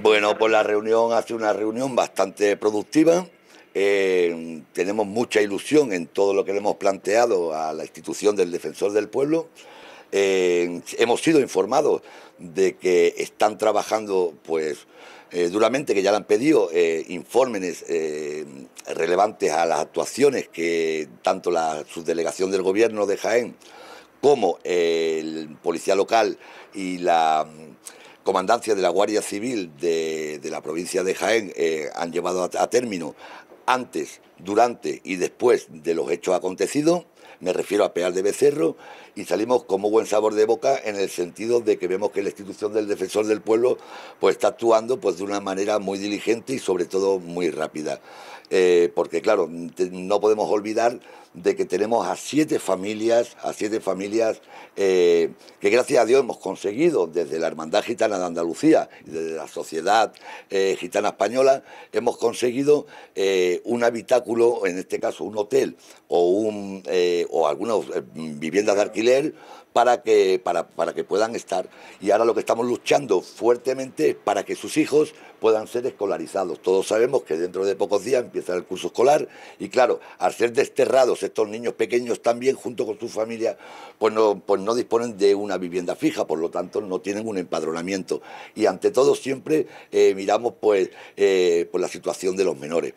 Bueno, pues la reunión ha sido una reunión bastante productiva. Eh, tenemos mucha ilusión en todo lo que le hemos planteado a la institución del Defensor del Pueblo. Eh, hemos sido informados de que están trabajando pues eh, duramente, que ya le han pedido informes relevantes a las actuaciones que tanto la subdelegación del gobierno de Jaén como el policía local y la Comandancia de la Guardia Civil de, la provincia de Jaén eh, han llevado a término antes durante y después de los hechos acontecidos, me refiero a Peal de Becerro, y salimos como buen sabor de boca en el sentido de que vemos que la institución del defensor del pueblo pues está actuando pues de una manera muy diligente y sobre todo muy rápida. Eh, porque claro, no podemos olvidar de que tenemos a siete familias, a siete familias eh, que gracias a Dios hemos conseguido desde la Hermandad Gitana de Andalucía, ...y desde la Sociedad eh, Gitana Española, hemos conseguido un habitáculo en este caso un hotel o, un, eh, o algunas eh, viviendas de alquiler para que, para, que puedan estar. Y ahora lo que estamos luchando fuertemente es para que sus hijos puedan ser escolarizados. Todos sabemos que dentro de pocos días empieza el curso escolar y claro, al ser desterrados estos niños pequeños también junto con su familia, pues no, pues no disponen de una vivienda fija, por lo tanto no tienen un empadronamiento. Y ante todo siempre eh, miramos pues, pues la situación de los menores.